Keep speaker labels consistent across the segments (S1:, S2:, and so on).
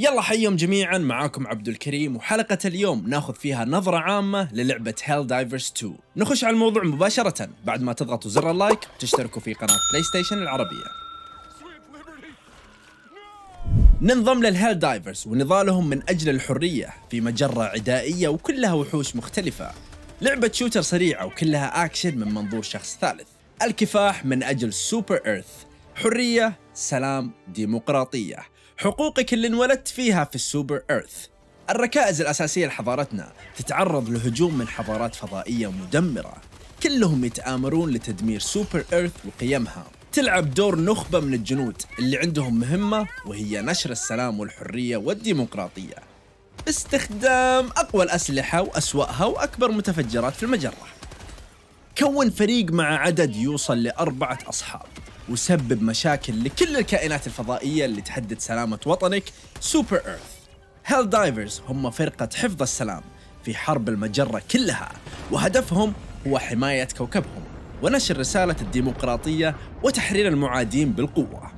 S1: يلا حيهم جميعا معاكم عبد الكريم وحلقة اليوم ناخذ فيها نظرة عامة للعبة هيل دايفرز 2 نخش على الموضوع مباشرة بعد ما تضغطوا زر اللايك وتشتركوا في قناة بلاي ستيشن العربية ننضم للهيل دايفرز ونضالهم من أجل الحرية في مجرة عدائية وكلها وحوش مختلفة لعبة شوتر سريعة وكلها أكشن من منظور شخص ثالث الكفاح من أجل سوبر إيرث حرية سلام ديمقراطية حقوقك اللي انولدت فيها في السوبر ايرث الركائز الأساسية لحضارتنا تتعرض لهجوم من حضارات فضائية مدمرة كلهم يتآمرون لتدمير سوبر ايرث وقيمها تلعب دور نخبة من الجنود اللي عندهم مهمة وهي نشر السلام والحرية والديمقراطية باستخدام أقوى الأسلحة وأسوأها وأكبر متفجرات في المجرة كون فريق مع عدد يوصل لأربعة أصحاب وسبب مشاكل لكل الكائنات الفضائية اللي تهدد سلامة وطنك سوبر ايرث هيل دايفرز هم فرقة حفظ السلام في حرب المجرة كلها وهدفهم هو حماية كوكبهم ونشر رسالة الديمقراطية وتحرير المعادين بالقوة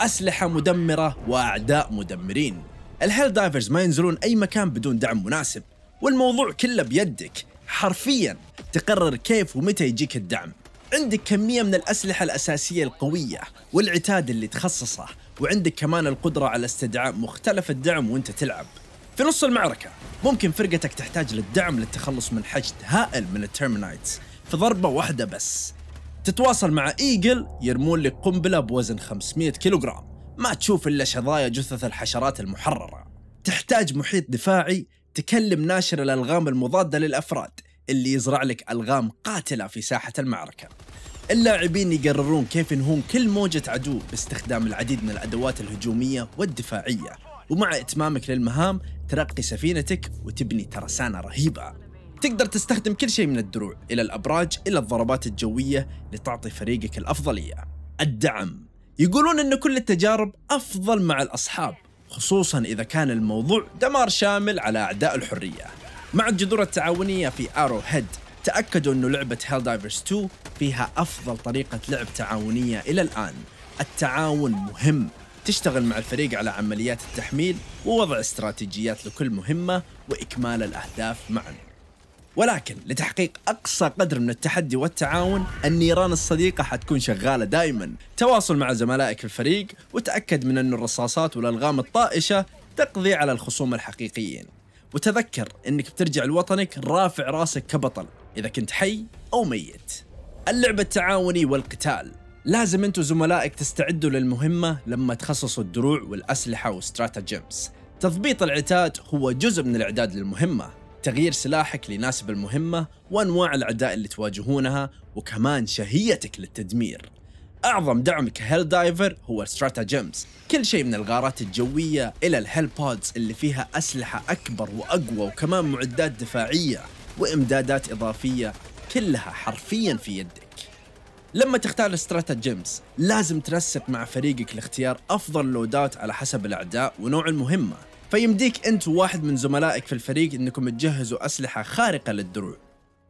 S1: أسلحة مدمرة وأعداء مدمرين الهيل دايفرز ما ينزلون أي مكان بدون دعم مناسب والموضوع كله بيدك حرفيا تقرر كيف ومتى يجيك الدعم عندك كمية من الأسلحة الأساسية القوية والعتاد اللي تخصصه وعندك كمان القدرة على استدعاء مختلف الدعم وانت تلعب في نص المعركة ممكن فرقتك تحتاج للدعم للتخلص من حشد هائل من الترمينايتس في ضربة واحدة بس تتواصل مع ايجل يرمون لك قنبلة بوزن 500 كيلوغرام ما تشوف إلا شظايا جثث الحشرات المحررة تحتاج محيط دفاعي تكلم ناشر الألغام المضادة للأفراد اللي يزرع لك ألغام قاتلة في ساحة المعركة اللاعبين يقررون كيف ينهون كل موجة عدو باستخدام العديد من الأدوات الهجومية والدفاعية ومع إتمامك للمهام ترقي سفينتك وتبني ترسانة رهيبة تقدر تستخدم كل شيء من الدروع إلى الأبراج إلى الضربات الجوية لتعطي فريقك الأفضلية الدعم يقولون أن كل التجارب أفضل مع الأصحاب خصوصا إذا كان الموضوع دمار شامل على أعداء الحرية مع الجذور التعاونية في آرو هيد تأكدوا أن لعبة هيل دايفرز 2 فيها أفضل طريقة لعب تعاونية إلى الآن التعاون مهم تشتغل مع الفريق على عمليات التحميل ووضع استراتيجيات لكل مهمة وإكمال الأهداف معا ولكن لتحقيق أقصى قدر من التحدي والتعاون النيران الصديقة حتكون شغالة دائما تواصل مع زملائك في الفريق وتأكد من أن الرصاصات والألغام الطائشة تقضي على الخصوم الحقيقيين وتذكر انك بترجع لوطنك رافع راسك كبطل اذا كنت حي او ميت اللعب التعاوني والقتال لازم انت زملائك تستعدوا للمهمة لما تخصصوا الدروع والأسلحة واستراتيجيمز تضبيط العتاد هو جزء من الإعداد للمهمة تغيير سلاحك ليناسب المهمة وأنواع الأعداء اللي تواجهونها وكمان شهيتك للتدمير أعظم دعم كهيل دايفر هو ستراتاجيمز كل شيء من الغارات الجوية إلى الهيل بودز اللي فيها أسلحة أكبر وأقوى وكمان معدات دفاعية وإمدادات إضافية كلها حرفيا في يدك لما تختار استراتاجيمز لازم تنسق مع فريقك لاختيار أفضل لودات على حسب الأعداء ونوع المهمة فيمديك أنت وواحد من زملائك في الفريق أنكم تجهزوا أسلحة خارقة للدروع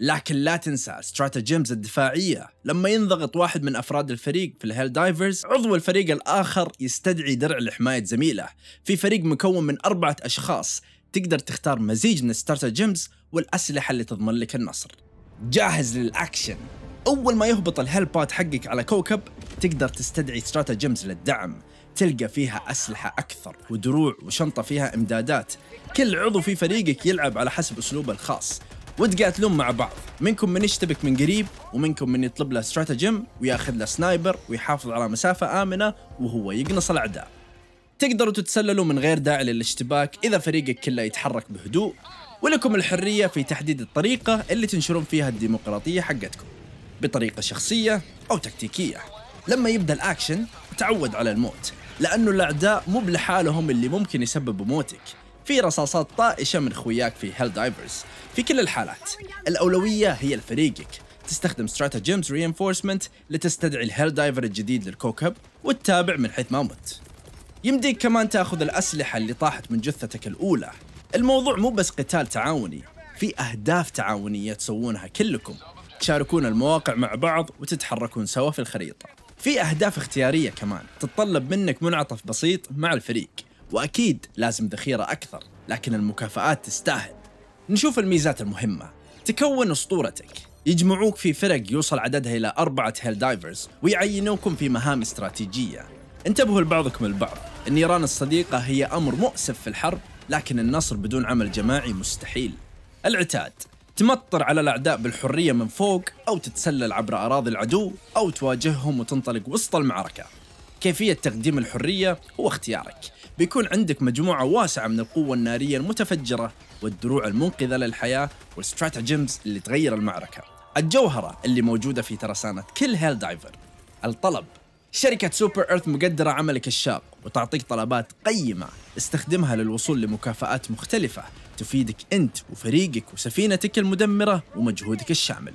S1: لكن لا تنسى استراتيجيمز الدفاعية لما ينضغط واحد من أفراد الفريق في الهيل دايفرز عضو الفريق الآخر يستدعي درع لحماية زميله في فريق مكون من أربعة أشخاص تقدر تختار مزيج من جيمز والأسلحة اللي تضمن لك النصر جاهز للأكشن أول ما يهبط الهيل باد حقك على كوكب تقدر تستدعي استراتيجيمز للدعم تلقى فيها أسلحة أكثر ودروع وشنطة فيها إمدادات كل عضو في فريقك يلعب على حسب أسلوبه الخاص وتقاتلون مع بعض منكم من يشتبك من قريب ومنكم من يطلب له استراتيجم وياخذ له سنايبر ويحافظ على مسافة آمنة وهو يقنص الأعداء تقدروا تتسللوا من غير داعي للاشتباك إذا فريقك كله يتحرك بهدوء ولكم الحرية في تحديد الطريقة اللي تنشرون فيها الديمقراطية حقتكم بطريقة شخصية أو تكتيكية لما يبدأ الأكشن تعود على الموت لأنه الأعداء مو بلحالهم اللي ممكن يسببوا موتك في رصاصات طائشة من خوياك في هيل دايفرز في كل الحالات الأولوية هي لفريقك تستخدم استراتيجيمز رينفورسمنت لتستدعي الهيل دايفر الجديد للكوكب وتتابع من حيث ما مت يمديك كمان تاخذ الأسلحة اللي طاحت من جثتك الأولى الموضوع مو بس قتال تعاوني في أهداف تعاونية تسوونها كلكم تشاركون المواقع مع بعض وتتحركون سوا في الخريطة في أهداف اختيارية كمان تتطلب منك منعطف بسيط مع الفريق وأكيد لازم ذخيرة أكثر لكن المكافآت تستاهل نشوف الميزات المهمة تكون أسطورتك يجمعوك في فرق يوصل عددها إلى أربعة هيل دايفرز ويعينوكم في مهام استراتيجية انتبهوا لبعضكم البعض النيران الصديقة هي أمر مؤسف في الحرب لكن النصر بدون عمل جماعي مستحيل العتاد تمطر على الأعداء بالحرية من فوق أو تتسلل عبر أراضي العدو أو تواجههم وتنطلق وسط المعركة كيفية تقديم الحرية هو اختيارك بيكون عندك مجموعة واسعة من القوة النارية المتفجرة والدروع المنقذة للحياة والستراتيجيمز اللي تغير المعركة الجوهرة اللي موجودة في ترسانة كل هيل دايفر الطلب شركة سوبر إيرث مقدرة عملك الشاق وتعطيك طلبات قيمة استخدمها للوصول لمكافآت مختلفة تفيدك أنت وفريقك وسفينتك المدمرة ومجهودك الشامل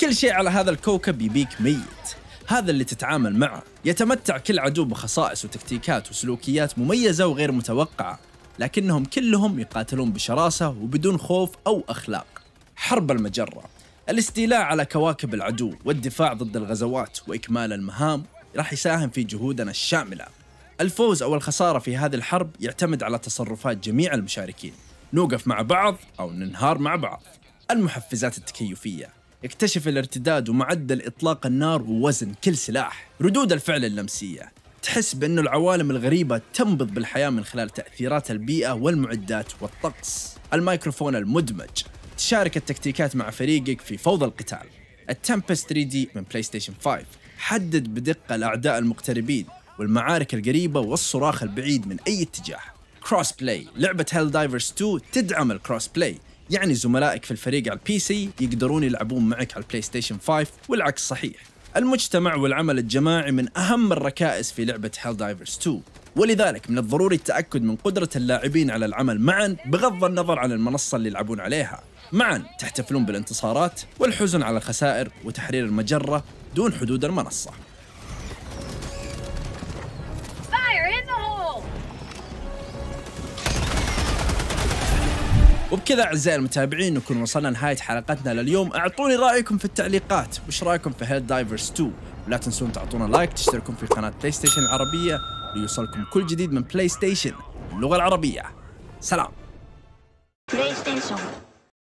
S1: كل شيء على هذا الكوكب يبيك ميت هذا اللي تتعامل معه يتمتع كل عدو بخصائص وتكتيكات وسلوكيات مميزة وغير متوقعة لكنهم كلهم يقاتلون بشراسة وبدون خوف أو أخلاق حرب المجرة الاستيلاء على كواكب العدو والدفاع ضد الغزوات وإكمال المهام راح يساهم في جهودنا الشاملة الفوز أو الخسارة في هذه الحرب يعتمد على تصرفات جميع المشاركين نوقف مع بعض أو ننهار مع بعض المحفزات التكيفية اكتشف الارتداد ومعدل إطلاق النار ووزن كل سلاح ردود الفعل اللمسية تحس بأن العوالم الغريبة تنبض بالحياة من خلال تأثيرات البيئة والمعدات والطقس الميكروفون المدمج تشارك التكتيكات مع فريقك في فوضى القتال التمبست 3 دي من بلاي ستيشن 5 حدد بدقة الأعداء المقتربين والمعارك القريبة والصراخ البعيد من أي اتجاه كروس بلاي لعبة هيل دايفرز 2 تدعم الكروس بلاي يعني زملائك في الفريق على البي سي يقدرون يلعبون معك على البلاي ستيشن 5 والعكس صحيح المجتمع والعمل الجماعي من أهم الركائز في لعبة هيل دايفرز 2 ولذلك من الضروري التأكد من قدرة اللاعبين على العمل معا بغض النظر عن المنصة اللي يلعبون عليها معا تحتفلون بالانتصارات والحزن على الخسائر وتحرير المجرة دون حدود المنصة وبكذا أعزائي المتابعين نكون وصلنا نهايه حلقتنا لليوم أعطوني رأيكم في التعليقات وش رأيكم في هيد دايفرز 2 ولا تنسون تعطونا لايك تشتركون في قناة بلاي ستيشن العربية ليوصلكم كل جديد من بلاي ستيشن باللغة العربية سلام بلاي ستيشن